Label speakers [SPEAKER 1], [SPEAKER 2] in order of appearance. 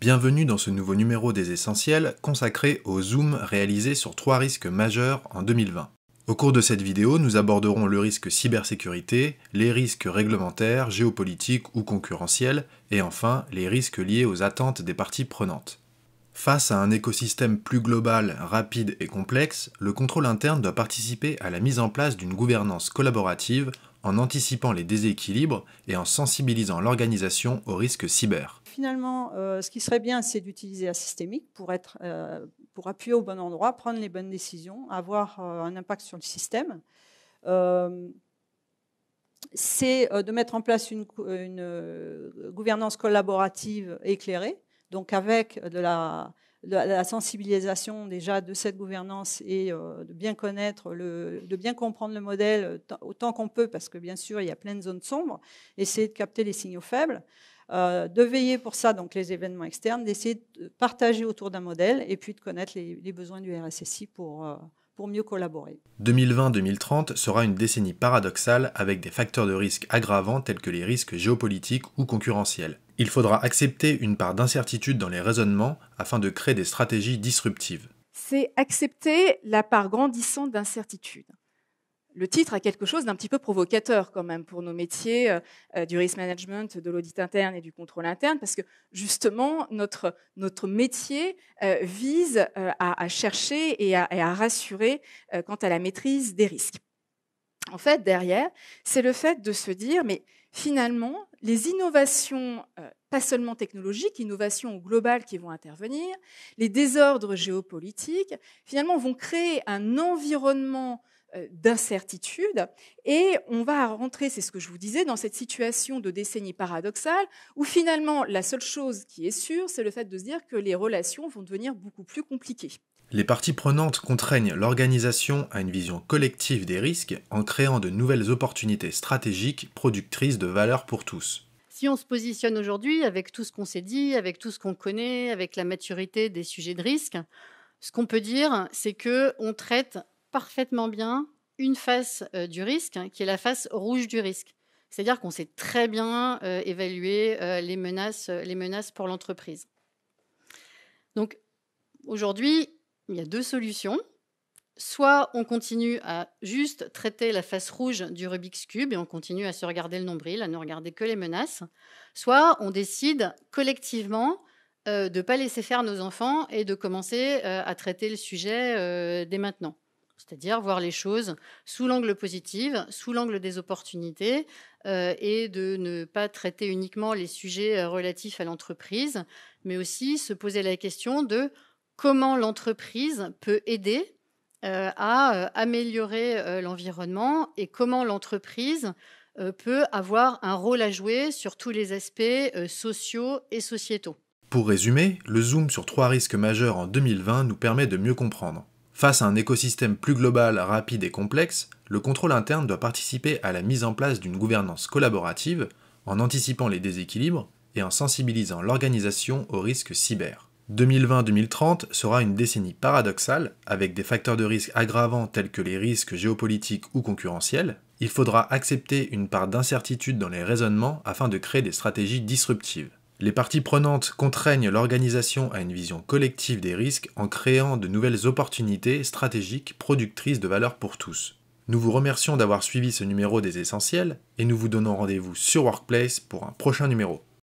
[SPEAKER 1] Bienvenue dans ce nouveau numéro des essentiels consacré au Zoom réalisé sur trois risques majeurs en 2020. Au cours de cette vidéo, nous aborderons le risque cybersécurité, les risques réglementaires, géopolitiques ou concurrentiels, et enfin les risques liés aux attentes des parties prenantes. Face à un écosystème plus global, rapide et complexe, le contrôle interne doit participer à la mise en place d'une gouvernance collaborative en anticipant les déséquilibres et en sensibilisant l'organisation aux risques cyber.
[SPEAKER 2] Finalement, euh, ce qui serait bien, c'est d'utiliser la systémique pour, être, euh, pour appuyer au bon endroit, prendre les bonnes décisions, avoir euh, un impact sur le système. c'est de mettre en place une gouvernance collaborative éclairée, donc avec de la, la, sensibilisation déjà de cette gouvernance et euh, de bien connaître, de bien comprendre le modèle euh, autant qu'on peut, parce que bien sûr, il y a plein de zones sombres, essayer de capter les signaux faibles. Euh, de veiller pour ça, donc les événements externes, d'essayer de partager autour d'un modèle et puis de connaître les, besoins du RSSI pour, pour mieux collaborer.
[SPEAKER 1] 2020-2030 sera une décennie paradoxale avec des facteurs de risque aggravants tels que les risques géopolitiques ou concurrentiels. Il faudra accepter une part d'incertitude dans les raisonnements afin de créer des stratégies disruptives.
[SPEAKER 3] C'est accepter la part grandissante d'incertitude. Le titre a quelque chose d'un petit peu provocateur quand même pour nos métiers euh, euh, du risk management, de l'audit interne et du contrôle interne, parce que justement, notre, notre métier euh, vise à, chercher et à rassurer quant à la maîtrise des risques. En fait, derrière, c'est le fait de se dire, mais finalement, les innovations pas seulement technologiques, innovations globales qui vont intervenir, les désordres géopolitiques, finalement vont créer un environnement euh, d'incertitude et on va rentrer, c'est ce que je vous disais, dans cette situation de décennie paradoxale où finalement la seule chose qui est sûre, c'est le fait de se dire que les relations vont devenir beaucoup plus compliquées.
[SPEAKER 1] Les parties prenantes contraignent l'organisation à une vision collective des risques en créant de nouvelles opportunités stratégiques productrices de valeur pour tous
[SPEAKER 3] si on se
[SPEAKER 4] positionne aujourd'hui avec tout ce qu'on s'est dit, avec tout ce qu'on connaît, avec la maturité des sujets de risque, ce qu'on peut dire, c'est que on traite parfaitement bien une face euh, du risque, hein, qui est la face rouge du risque. C'est-à-dire qu'on sait très bien euh, évaluer euh, les, menaces, les menaces pour l'entreprise. Donc aujourd'hui, il y a deux solutions soit on continue à juste traiter la face rouge du Rubik's Cube et on continue à se regarder le nombril, à ne regarder que les menaces, soit on décide collectivement euh, de ne pas laisser faire nos enfants et de commencer euh, à traiter le sujet euh, dès maintenant. C'est-à-dire voir les choses sous l'angle positif, sous l'angle des opportunités, et de ne pas traiter uniquement les sujets relatifs à l'entreprise, mais aussi se poser la question de comment l'entreprise peut aider euh, à euh, améliorer euh, l'environnement et comment l'entreprise peut avoir un rôle à jouer sur tous les aspects sociaux et sociétaux.
[SPEAKER 1] Pour résumer, le zoom sur trois risques majeurs en 2020 nous permet de mieux comprendre. Face à un écosystème plus global, rapide et complexe, le contrôle interne doit participer à la mise en place d'une gouvernance collaborative en anticipant les déséquilibres et en sensibilisant l'organisation aux risques cyber. 2020-2030 sera une décennie paradoxale, avec des facteurs de risque aggravants tels que les risques géopolitiques ou concurrentiels. Il faudra accepter une part d'incertitude dans les raisonnements afin de créer des stratégies disruptives. Les parties prenantes contraignent l'organisation à une vision collective des risques en créant de nouvelles opportunités stratégiques productrices de valeur pour tous. Nous vous remercions d'avoir suivi ce numéro des essentiels et nous vous donnons rendez-vous sur Workplace pour un prochain numéro.